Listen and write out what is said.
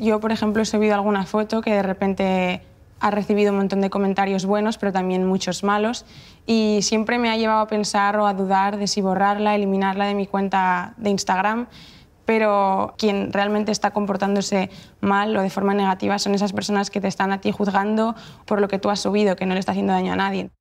Yo, por ejemplo, he subido alguna foto que de repente ha recibido un montón de comentarios buenos, pero también muchos malos, y siempre me ha llevado a pensar o a dudar de si borrarla, eliminarla de mi cuenta de Instagram, pero quien realmente está comportándose mal o de forma negativa son esas personas que te están a ti juzgando por lo que tú has subido, que no le está haciendo daño a nadie.